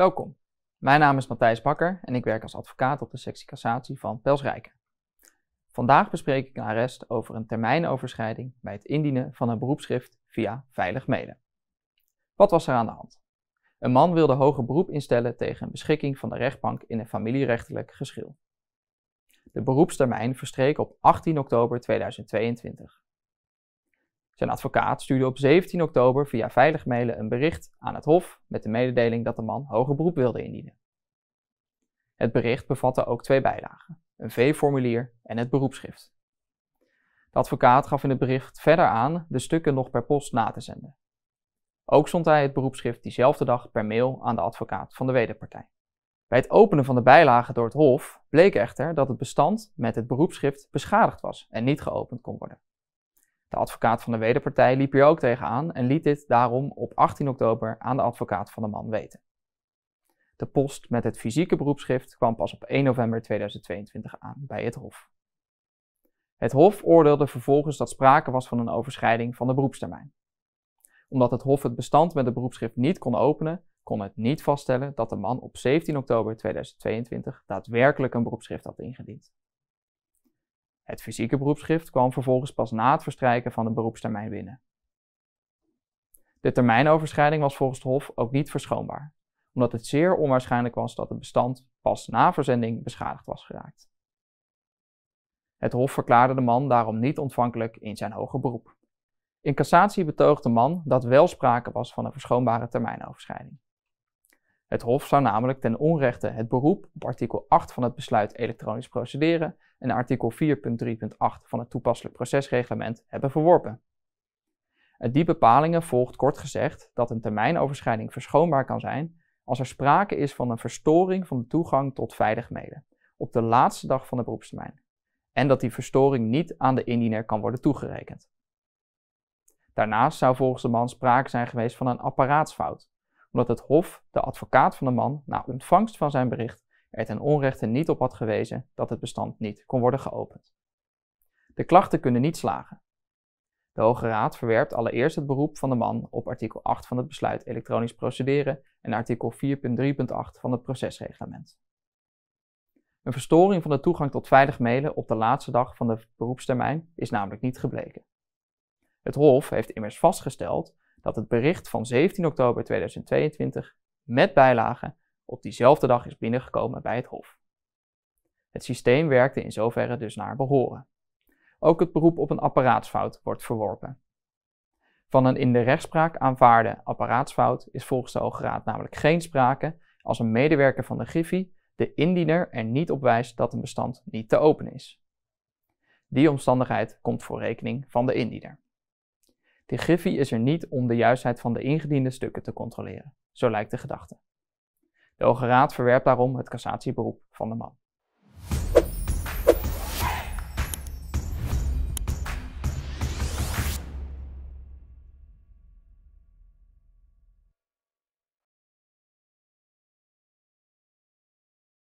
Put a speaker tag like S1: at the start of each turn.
S1: Welkom. Mijn naam is Matthijs Bakker en ik werk als advocaat op de sectie cassatie van Pelsrijke. Vandaag bespreek ik een arrest over een termijnoverschrijding bij het indienen van een beroepschrift via veilig mailen. Wat was er aan de hand? Een man wilde hoger beroep instellen tegen een beschikking van de rechtbank in een familierechtelijk geschil. De beroepstermijn verstreek op 18 oktober 2022. Zijn advocaat stuurde op 17 oktober via veilig mailen een bericht aan het Hof met de mededeling dat de man hoger beroep wilde indienen. Het bericht bevatte ook twee bijlagen, een V-formulier en het beroepschrift. De advocaat gaf in het bericht verder aan de stukken nog per post na te zenden. Ook zond hij het beroepschrift diezelfde dag per mail aan de advocaat van de wederpartij. Bij het openen van de bijlagen door het Hof bleek echter dat het bestand met het beroepschrift beschadigd was en niet geopend kon worden. De advocaat van de wederpartij liep hier ook tegenaan en liet dit daarom op 18 oktober aan de advocaat van de man weten. De post met het fysieke beroepschrift kwam pas op 1 november 2022 aan bij het Hof. Het Hof oordeelde vervolgens dat sprake was van een overschrijding van de beroepstermijn. Omdat het Hof het bestand met het beroepschrift niet kon openen, kon het niet vaststellen dat de man op 17 oktober 2022 daadwerkelijk een beroepschrift had ingediend. Het fysieke beroepsschrift kwam vervolgens pas na het verstrijken van de beroepstermijn binnen. De termijnoverschrijding was volgens het Hof ook niet verschoonbaar, omdat het zeer onwaarschijnlijk was dat het bestand pas na verzending beschadigd was geraakt. Het Hof verklaarde de man daarom niet ontvankelijk in zijn hoger beroep. In cassatie betoogde de man dat wel sprake was van een verschoonbare termijnoverschrijding. Het Hof zou namelijk ten onrechte het beroep op artikel 8 van het besluit elektronisch procederen en artikel 4.3.8 van het toepasselijk procesreglement hebben verworpen. Uit die bepalingen volgt kort gezegd dat een termijnoverschrijding verschoonbaar kan zijn als er sprake is van een verstoring van de toegang tot veilig mede op de laatste dag van de beroepstermijn en dat die verstoring niet aan de indiener kan worden toegerekend. Daarnaast zou volgens de man sprake zijn geweest van een apparaatsfout, omdat het Hof de advocaat van de man na ontvangst van zijn bericht er ten onrechte niet op had gewezen dat het bestand niet kon worden geopend. De klachten kunnen niet slagen. De Hoge Raad verwerpt allereerst het beroep van de man op artikel 8 van het besluit elektronisch procederen en artikel 4.3.8 van het procesreglement. Een verstoring van de toegang tot veilig mailen op de laatste dag van de beroepstermijn is namelijk niet gebleken. Het Hof heeft immers vastgesteld dat het bericht van 17 oktober 2022 met bijlage op diezelfde dag is binnengekomen bij het Hof. Het systeem werkte in zoverre dus naar behoren. Ook het beroep op een apparaatsfout wordt verworpen. Van een in de rechtspraak aanvaarde apparaatsfout is volgens de Hoge Raad namelijk geen sprake als een medewerker van de Griffie de indiener er niet op wijst dat een bestand niet te open is. Die omstandigheid komt voor rekening van de indiener. De Griffie is er niet om de juistheid van de ingediende stukken te controleren. Zo lijkt de gedachte. De Hoge Raad verwerpt daarom het cassatieberoep van de man.